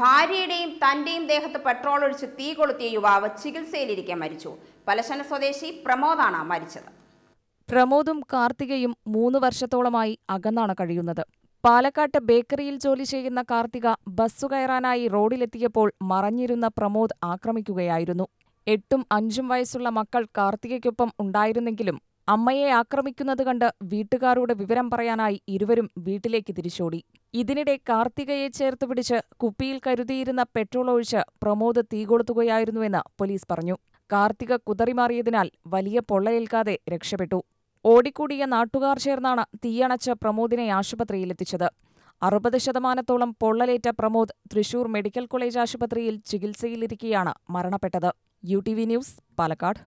ഭാര്യയുടെയും തന്റെയും ദേഹത്ത് പെട്രോൾ ഒഴിച്ച് തീ കൊളുത്തിയ യുവാവ് ചികിത്സയിലിരിക്കെ മരിച്ചു പലശന സ്വദേശി പ്രമോദാണ് മരിച്ചത് പ്രമോദും കാർത്തികയും മൂന്ന് വർഷത്തോളമായി അകന്നാണ് കഴിയുന്നത് പാലക്കാട്ട് ബേക്കറിയിൽ ജോലി ചെയ്യുന്ന കാർത്തിക ബസ്സു കയറാനായി റോഡിലെത്തിയപ്പോൾ മറഞ്ഞിരുന്ന പ്രമോദ് ആക്രമിക്കുകയായിരുന്നു എട്ടും അഞ്ചും വയസ്സുള്ള മക്കൾ കാർത്തികയ്ക്കൊപ്പം ഉണ്ടായിരുന്നെങ്കിലും അമ്മയെ ആക്രമിക്കുന്നത് കണ്ട് വീട്ടുകാരോട് വിവരം പറയാനായി ഇരുവരും വീട്ടിലേക്ക് തിരിച്ചോടി ഇതിനിടെ കാർത്തികയെ ചേർത്ത് പിടിച്ച് കുപ്പിയിൽ കരുതിയിരുന്ന പെട്രോൾ ഒഴിച്ച് പ്രമോദ് തീകൊളുത്തുകയായിരുന്നുവെന്ന് പോലീസ് പറഞ്ഞു കാർത്തിക കുതറിമാറിയതിനാൽ വലിയ പൊള്ളയേൽക്കാതെ രക്ഷപ്പെട്ടു ഓടിക്കൂടിയ നാട്ടുകാർ ചേർന്നാണ് തീയണച്ച് പ്രമോദിനെ ആശുപത്രിയിലെത്തിച്ചത് അറുപത് ശതമാനത്തോളം പൊള്ളലേറ്റ പ്രമോദ് തൃശൂർ മെഡിക്കൽ കോളേജ് ആശുപത്രിയിൽ ചികിത്സയിലിരിക്കെയാണ് മരണപ്പെട്ടത് U T V news Palakkad